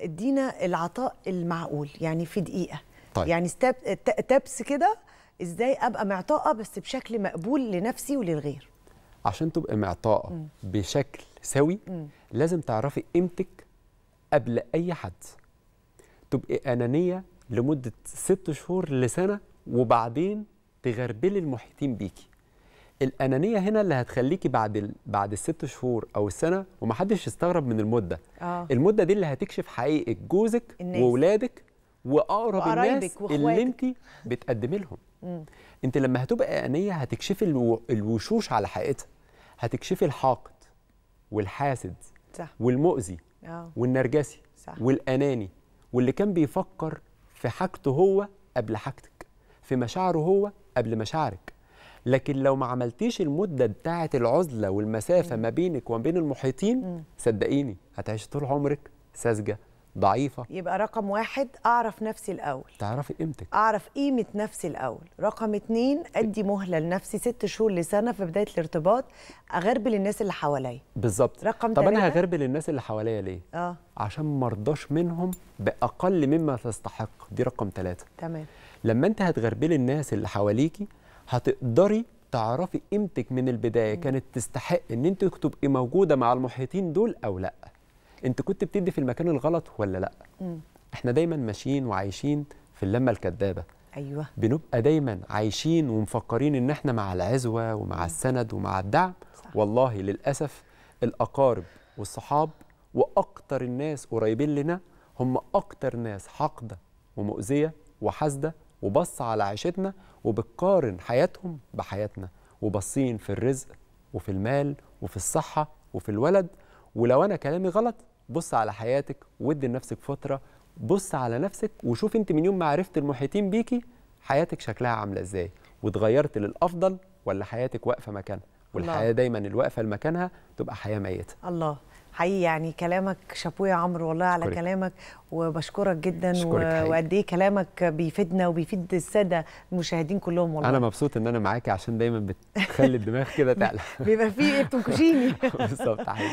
ادينا العطاء المعقول يعني في دقيقه طيب. يعني ستاب تابس كده ازاي ابقى معطاءه بس بشكل مقبول لنفسي وللغير عشان تبقى معطاء بشكل سوي م. لازم تعرفي قيمتك قبل اي حد تبقي انانيه لمده ست شهور لسنه وبعدين تغربلي المحيطين بيكي الانانيه هنا اللي هتخليكي بعد ال... بعد الست شهور او السنه ومحدش يستغرب من المده آه. المده دي اللي هتكشف حقيقه جوزك الناس. وولادك واقرب الناس اللي انت بتقدمي لهم انت لما هتبقى انانيه هتكشفي الو... الوشوش على حقيقتها هتكشفي الحاقد والحاسد صح. والمؤذي آه. والنرجسي صح. والاناني واللي كان بيفكر في حاجته هو قبل حاجتك في مشاعره هو قبل مشاعرك لكن لو ما عملتيش المده بتاعه العزله والمسافه ما بينك وما بين المحيطين صدقيني هتعيشي طول عمرك ساذجه ضعيفه يبقى رقم واحد اعرف نفسي الاول تعرفي قيمتك اعرف قيمه نفسي الاول رقم اتنين ادي مهله لنفسي ست شهور لسنه في بدايه الارتباط اغربل الناس اللي حواليا بالظبط رقم طب انا هغربل الناس اللي حواليا ليه اه عشان ما ارضاش منهم باقل مما تستحق دي رقم ثلاثة تمام لما انت هتغربلي الناس اللي حواليكي هتقدري تعرفي قيمتك من البدايه كانت تستحق ان انت تبقي موجوده مع المحيطين دول او لا انت كنت بتدي في المكان الغلط ولا لا مم. احنا دايما ماشيين وعايشين في اللمه الكذابه ايوه بنبقى دايما عايشين ومفكرين ان احنا مع العزوه ومع مم. السند ومع الدعم صح. والله للاسف الاقارب والصحاب واكتر الناس قريبين لنا هم اكتر ناس حاقده ومؤذيه وحاسده وبص على عيشتنا وبتقارن حياتهم بحياتنا وبصين في الرزق وفي المال وفي الصحة وفي الولد ولو أنا كلامي غلط بص على حياتك وادي لنفسك فترة بص على نفسك وشوف أنت من يوم ما عرفت المحيطين بيكي حياتك شكلها عاملة إزاي واتغيرت للأفضل ولا حياتك واقفة مكانها والحياه دايما اللي واقفه لمكانها تبقى حياه ميته الله حقيقي يعني كلامك شابو يا عمرو والله على كلامك وبشكرك جدا وقد ايه كلامك بيفيدنا وبيفيد الساده المشاهدين كلهم والله انا مبسوط ان انا معاكي عشان دايما بتخلي الدماغ كده تعلى بيبقى فيه انتوا بالظبط حقيقي